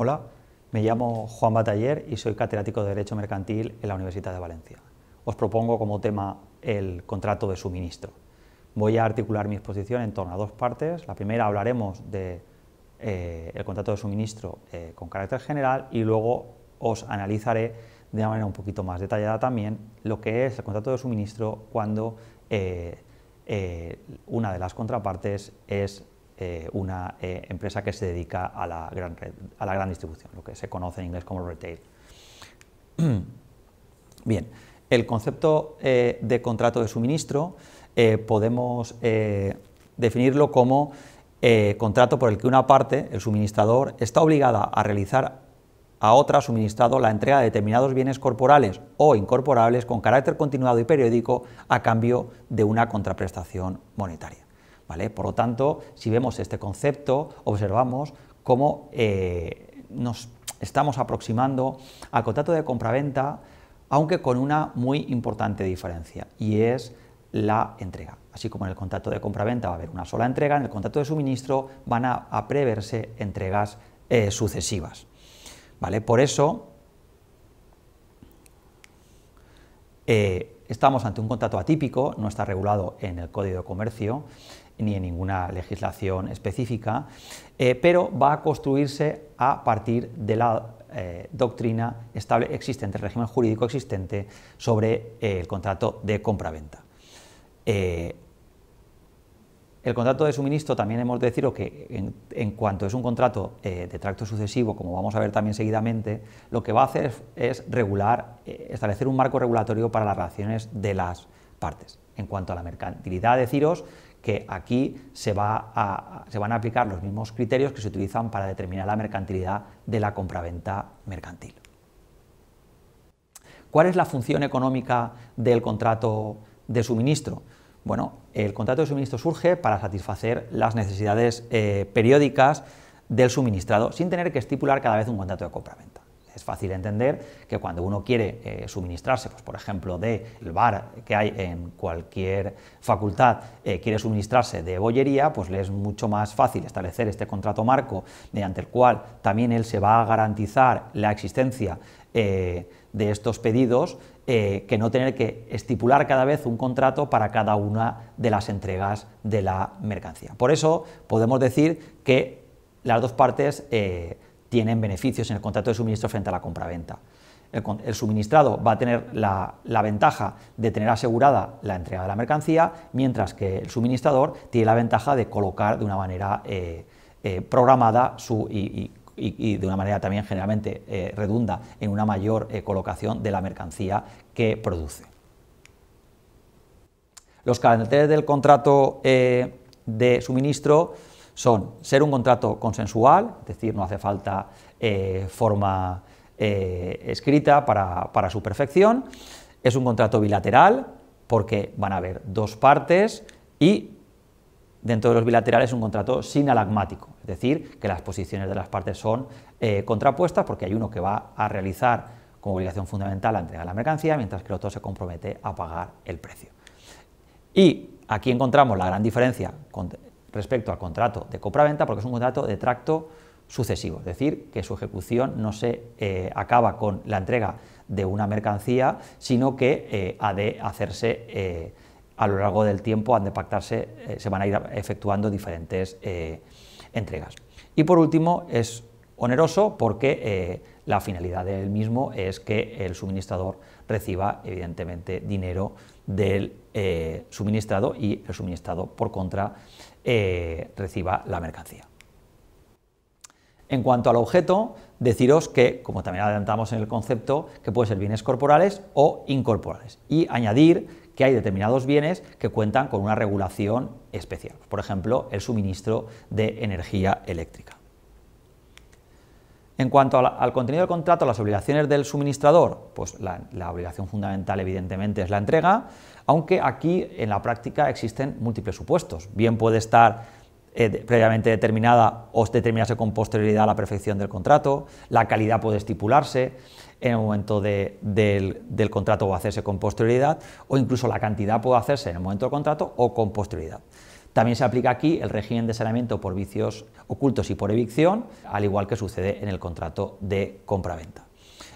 Hola, me llamo Juan Bataller y soy catedrático de Derecho Mercantil en la Universidad de Valencia. Os propongo como tema el contrato de suministro. Voy a articular mi exposición en torno a dos partes. La primera hablaremos del eh, contrato de suministro eh, con carácter general y luego os analizaré de una manera un poquito más detallada también lo que es el contrato de suministro cuando eh, una de las contrapartes es eh, una eh, empresa que se dedica a la, gran a la gran distribución, lo que se conoce en inglés como retail. Bien, el concepto eh, de contrato de suministro podemos definirlo como contrato por el que una parte, el suministrador, está obligada a realizar a otra suministrado la entrega de determinados bienes corporales o incorporables con carácter continuado y periódico a cambio de una contraprestación monetaria. Por lo tanto, si vemos este concepto, observamos cómo eh, nos estamos aproximando al contrato de compraventa, aunque con una muy importante diferencia, y es la entrega. Así como en el contrato de compraventa va a haber una sola entrega, en el contrato de suministro van a, preverse entregas eh, sucesivas. ¿Vale? Por eso eh, estamos ante un contrato atípico, no está regulado en el Código de Comercio, ni en ninguna legislación específica, eh, pero va a construirse a partir de la eh, doctrina estable existente, el régimen jurídico existente sobre eh, el contrato de compraventa. el contrato de suministro también hemos de deciros que en, cuanto es un contrato de tracto sucesivo, como vamos a ver también seguidamente, lo que va a hacer es, es regular, establecer un marco regulatorio para las relaciones de las partes. En cuanto a la mercantilidad, deciros que aquí se, van a aplicar los mismos criterios que se utilizan para determinar la mercantilidad de la compraventa mercantil. ¿Cuál es la función económica del contrato de suministro? Bueno, el contrato de suministro surge para satisfacer las necesidades eh, periódicas del suministrado sin tener que estipular cada vez un contrato de compraventa es fácil entender que cuando uno quiere eh, suministrarse, pues, por ejemplo, del bar que hay en cualquier facultad, eh, quiere suministrarse de bollería, pues le es mucho más fácil establecer este contrato marco mediante el cual también él se va a garantizar la existencia eh, de estos pedidos que no tener que estipular cada vez un contrato para cada una de las entregas de la mercancía. Por eso podemos decir que las dos partes tienen beneficios en el contrato de suministro frente a la compraventa. El, suministrado va a tener la, ventaja de tener asegurada la entrega de la mercancía, mientras que el suministrador tiene la ventaja de colocar de una manera eh, eh, programada su, y, de una manera también generalmente eh, redunda en una mayor colocación de la mercancía que produce. Los caracteres del contrato de suministro son ser un contrato consensual, es decir, no hace falta eh, forma eh, escrita para, su perfección, es un contrato bilateral, porque van a haber dos partes y dentro de los bilaterales un contrato sinalagmático, es decir, que las posiciones de las partes son eh, contrapuestas porque hay uno que va a realizar como obligación fundamental la entrega de la mercancía, mientras que el otro se compromete a pagar el precio. Y aquí encontramos la gran diferencia respecto al contrato de compraventa porque es un contrato de tracto sucesivo, es decir, que su ejecución no se eh, acaba con la entrega de una mercancía, sino que eh, ha de hacerse eh, a lo largo del tiempo, han de pactarse, se van a ir efectuando diferentes entregas. Y por último, es oneroso porque la finalidad del mismo es que el suministrador reciba, evidentemente, dinero del eh, suministrado y el suministrado, por contra, eh, reciba la mercancía. En cuanto al objeto, deciros que, como también adelantamos en el concepto, que puede ser bienes corporales o incorporales. Y añadir que hay determinados bienes que cuentan con una regulación especial. Por ejemplo, el suministro de energía eléctrica. En cuanto al contenido del contrato, las obligaciones del suministrador, pues la, obligación fundamental evidentemente es la entrega, aunque aquí en la práctica existen múltiples supuestos. Bien puede estar eh, previamente determinada o determinarse con posterioridad a la perfección del contrato, la calidad puede estipularse en el momento del contrato o hacerse con posterioridad, o incluso la cantidad puede hacerse en el momento del contrato o con posterioridad. También se aplica aquí el régimen de saneamiento por vicios ocultos y por evicción, al igual que sucede en el contrato de compraventa.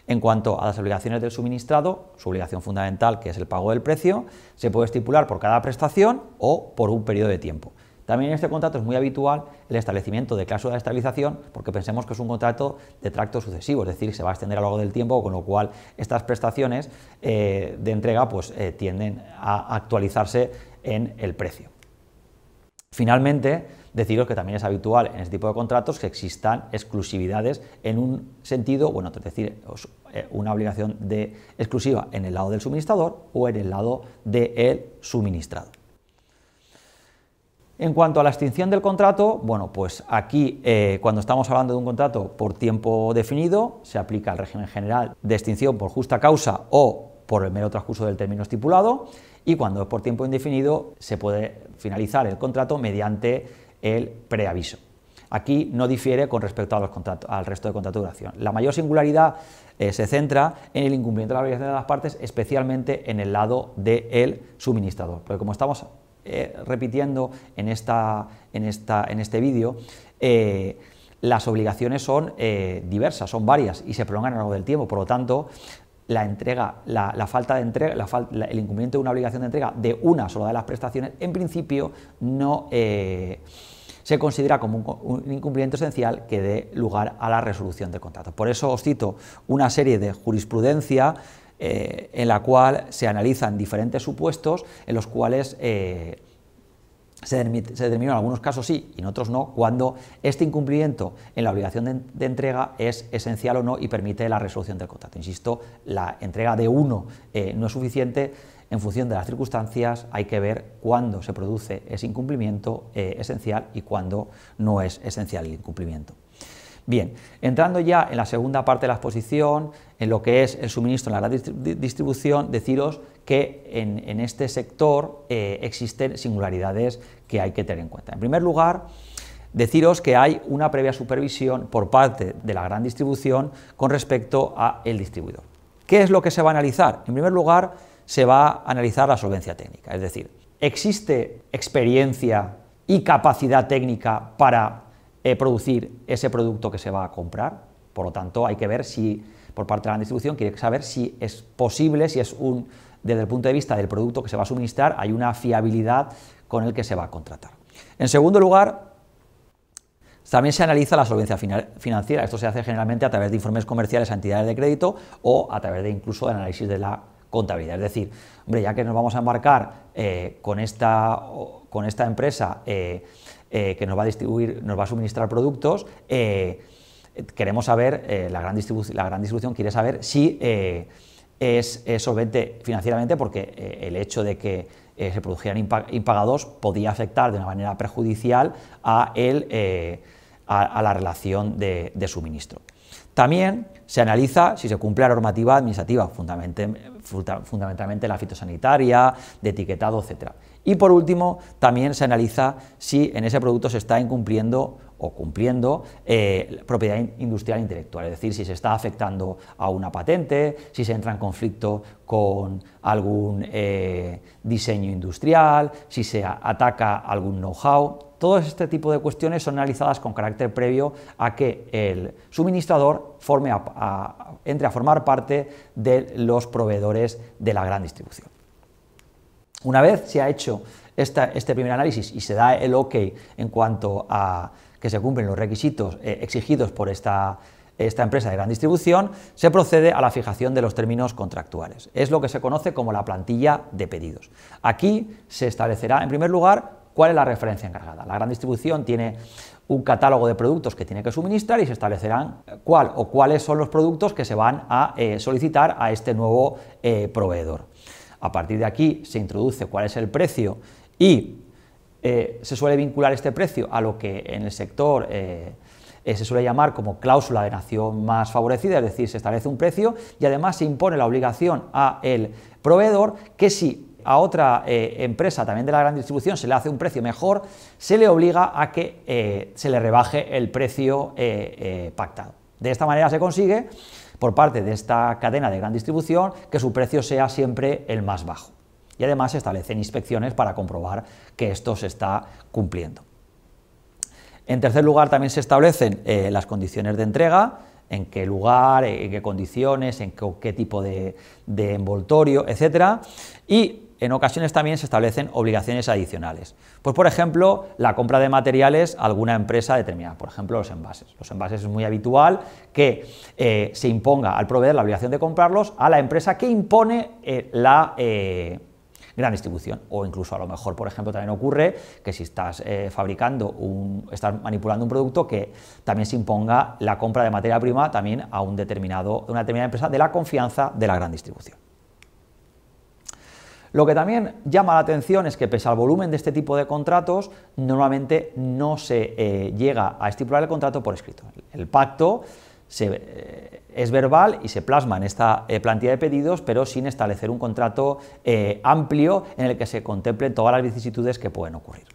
En cuanto a las obligaciones del suministrado, su obligación fundamental, que es el pago del precio, se puede estipular por cada prestación o por un periodo de tiempo. También en este contrato es muy habitual el establecimiento de cláusula de estabilización, porque pensemos que es un contrato de tracto sucesivo, es decir, se va a extender a lo largo del tiempo, con lo cual estas prestaciones eh, de entrega pues, eh, tienden a actualizarse en el precio. Finalmente, deciros que también es habitual en este tipo de contratos que existan exclusividades en un sentido, bueno, es decir, eh, una obligación de exclusiva en el lado del suministrador o en el lado del suministrado. En cuanto a la extinción del contrato, bueno, pues aquí eh, cuando estamos hablando de un contrato por tiempo definido, se aplica el régimen general de extinción por justa causa o por el mero transcurso del término estipulado y cuando es por tiempo indefinido se puede finalizar el contrato mediante el preaviso. Aquí no difiere con respecto a los contratos, al resto de contrato de duración. La mayor singularidad eh, se centra en el incumplimiento de la obligación de las partes, especialmente en el lado del suministrador. Porque como estamos eh, repitiendo en, esta, en, esta, en este vídeo, eh, las obligaciones son diversas, son varias y se prolongan a lo largo del tiempo. Por lo tanto, la entrega, la, falta de entrega, la el incumplimiento de una obligación de entrega de una sola de las prestaciones, en principio no eh, se considera como un, incumplimiento esencial que dé lugar a la resolución del contrato. Por eso os cito una serie de jurisprudencia eh, en la cual se analizan diferentes supuestos en los cuales eh, se, determinó en algunos casos sí y en otros no, cuando este incumplimiento en la obligación de, entrega es esencial o no y permite la resolución del contrato. Insisto, la entrega de uno eh, no es suficiente. En función de las circunstancias hay que ver cuándo se produce ese incumplimiento eh, esencial y cuándo no es esencial el incumplimiento. Bien, entrando ya en la segunda parte de la exposición, en lo que es el suministro en la gran distribución, deciros que en, este sector eh, existen singularidades que hay que tener en cuenta. En primer lugar, deciros que hay una previa supervisión por parte de la gran distribución con respecto al distribuidor. ¿Qué es lo que se va a analizar? En primer lugar, se va a analizar la solvencia técnica, es decir, ¿existe experiencia y capacidad técnica para eh, producir ese producto que se va a comprar. Por lo tanto, hay que ver si, por parte de la distribución, quiere saber si es posible, si es un, desde el punto de vista del producto que se va a suministrar, hay una fiabilidad con el que se va a contratar. En segundo lugar, también se analiza la solvencia financiera. Esto se hace generalmente a través de informes comerciales a entidades de crédito o a través de incluso el análisis de la contabilidad. Es decir, hombre, ya que nos vamos a embarcar eh, con, esta, con esta empresa eh, eh, que nos va a distribuir, nos va a suministrar productos, eh, queremos saber, eh, la, gran distribución quiere saber si es, solvente financieramente, porque el hecho de que se produjeran impagados podía afectar de una manera perjudicial a, la relación de, de suministro. También se analiza si se cumple la normativa administrativa, fundamentalmente la fitosanitaria, de etiquetado, etc. Y por último, también se analiza si en ese producto se está incumpliendo o cumpliendo eh, propiedad industrial intelectual, es decir, si se está afectando a una patente, si se entra en conflicto con algún eh, diseño industrial, si se ataca algún know-how. Todo este tipo de cuestiones son analizadas con carácter previo a que el suministrador entre a formar parte de los proveedores de la gran distribución. Una vez se ha hecho este primer análisis y se da el ok en cuanto a que se cumplen los requisitos eh, exigidos por esta, empresa de gran distribución, se procede a la fijación de los términos contractuales. Es lo que se conoce como la plantilla de pedidos. Aquí se establecerá, en primer lugar, cuál es la referencia encargada. La gran distribución tiene un catálogo de productos que tiene que suministrar y se establecerán cuál o cuáles son los productos que se van a eh, solicitar a este nuevo eh, proveedor. A partir de aquí se introduce cuál es el precio y eh, se suele vincular este precio a lo que en el sector eh, eh, se suele llamar como cláusula de nación más favorecida, es decir, se establece un precio y además se impone la obligación al el proveedor que si a otra empresa también de la gran distribución se le hace un precio mejor, se le obliga a que se le rebaje el precio pactado. De esta manera se consigue por parte de esta cadena de gran distribución que su precio sea siempre el más bajo. Y además se establecen inspecciones para comprobar que esto se está cumpliendo. En tercer lugar, también se establecen eh, las condiciones de entrega, en qué lugar, en qué condiciones, en qué, tipo de, envoltorio, etcétera. Y en ocasiones también se establecen obligaciones adicionales. Pues por ejemplo, la compra de materiales a alguna empresa determinada, por ejemplo los envases. Los envases es muy habitual que eh, se imponga al proveedor la obligación de comprarlos a la empresa que impone eh, la... Eh, gran distribución. O incluso a lo mejor, por ejemplo, también ocurre que si estás fabricando un, estás manipulando un producto que también se imponga la compra de materia prima también a un determinado, una determinada empresa de la confianza de la gran distribución. Lo que también llama la atención es que pese al volumen de este tipo de contratos, normalmente no se eh, llega a estipular el contrato por escrito. El pacto eh, es verbal y se plasma en esta eh, plantilla de pedidos, pero sin establecer un contrato amplio en el que se contemplen todas las vicisitudes que pueden ocurrir.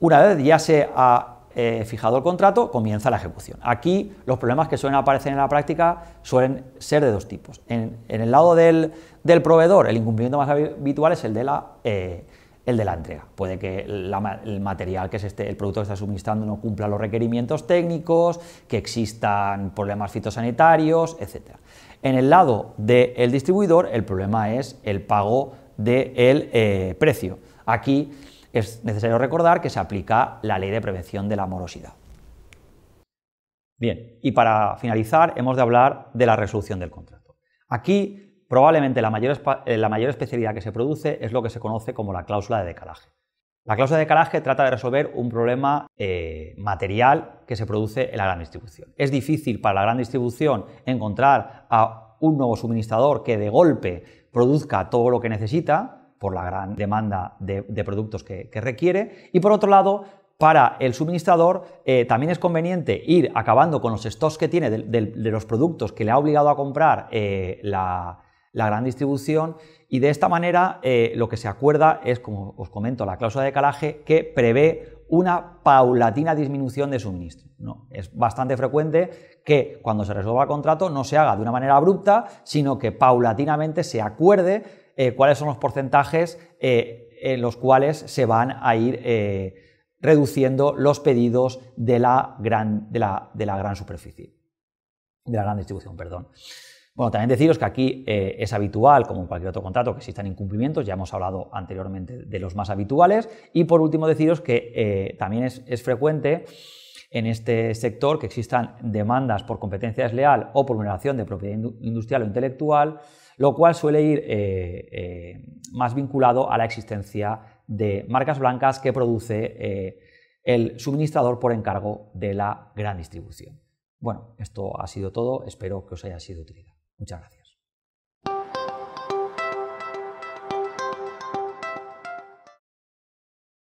Una vez ya se ha eh, fijado el contrato, comienza la ejecución. Aquí los problemas que suelen aparecer en la práctica suelen ser de dos tipos. En, el lado del, proveedor, el incumplimiento más habitual es el de la, eh, entrega. Puede que el material que es el producto que está suministrando no cumpla los requerimientos técnicos, que existan problemas fitosanitarios, etc. En el lado del distribuidor, el problema es el pago del eh, precio. Aquí es necesario recordar que se aplica la ley de prevención de la morosidad. Bien, y para finalizar hemos de hablar de la resolución del contrato. Aquí probablemente la mayor, eh, especialidad que se produce es lo que se conoce como la cláusula de decalaje. La cláusula de decalaje trata de resolver un problema eh, material que se produce en la gran distribución. Es difícil para la gran distribución encontrar a un nuevo suministrador que de golpe produzca todo lo que necesita, por la gran demanda de, productos que, requiere. Y por otro lado, para el suministrador eh, también es conveniente ir acabando con los stocks que tiene de, los productos que le ha obligado a comprar eh, la, gran distribución y de esta manera eh, lo que se acuerda es, como os comento, la cláusula de calaje que prevé una paulatina disminución de suministro. No, es bastante frecuente que cuando se resuelva el contrato no se haga de una manera abrupta, sino que paulatinamente se acuerde eh, cuáles son los porcentajes eh, en los cuales se van a ir eh, reduciendo los pedidos de la gran, de la gran superficie, de la gran distribución, perdón también deciros que aquí eh, es habitual, como en cualquier otro contrato, que existan incumplimientos, ya hemos hablado anteriormente de los más habituales, y por último deciros que eh, también es, frecuente en este sector que existan demandas por competencia desleal o por vulneración de propiedad industrial o intelectual, lo cual suele ir eh, más vinculado a la existencia de marcas blancas que produce el suministrador por encargo de la gran distribución. Bueno, esto ha sido todo, espero que os haya sido útil. Muchas gracias.